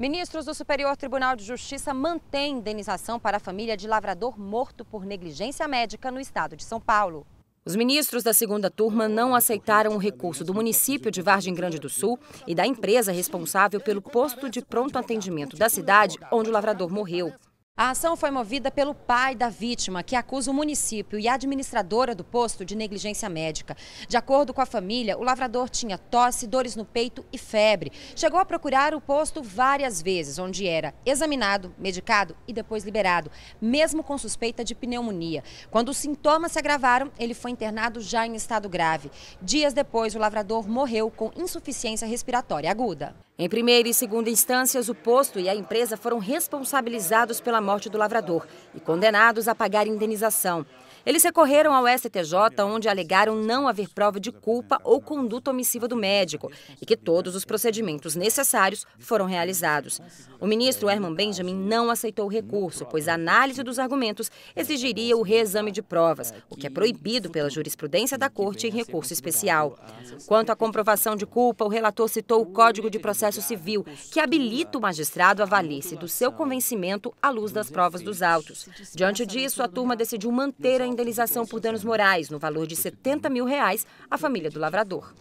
Ministros do Superior Tribunal de Justiça mantêm indenização para a família de lavrador morto por negligência médica no estado de São Paulo. Os ministros da segunda turma não aceitaram o recurso do município de Vargem Grande do Sul e da empresa responsável pelo posto de pronto atendimento da cidade onde o lavrador morreu. A ação foi movida pelo pai da vítima, que acusa o município e a administradora do posto de negligência médica. De acordo com a família, o lavrador tinha tosse, dores no peito e febre. Chegou a procurar o posto várias vezes, onde era examinado, medicado e depois liberado, mesmo com suspeita de pneumonia. Quando os sintomas se agravaram, ele foi internado já em estado grave. Dias depois, o lavrador morreu com insuficiência respiratória aguda. Em primeira e segunda instâncias, o posto e a empresa foram responsabilizados pela morte do lavrador e condenados a pagar indenização. Eles recorreram ao STJ, onde alegaram não haver prova de culpa ou conduta omissiva do médico e que todos os procedimentos necessários foram realizados. O ministro Herman Benjamin não aceitou o recurso, pois a análise dos argumentos exigiria o reexame de provas, o que é proibido pela jurisprudência da Corte em recurso especial. Quanto à comprovação de culpa, o relator citou o Código de Processo Processo Civil, que habilita o magistrado a valer-se do seu convencimento à luz das provas dos autos. Diante disso, a turma decidiu manter a indenização por danos morais no valor de 70 mil reais à família do lavrador.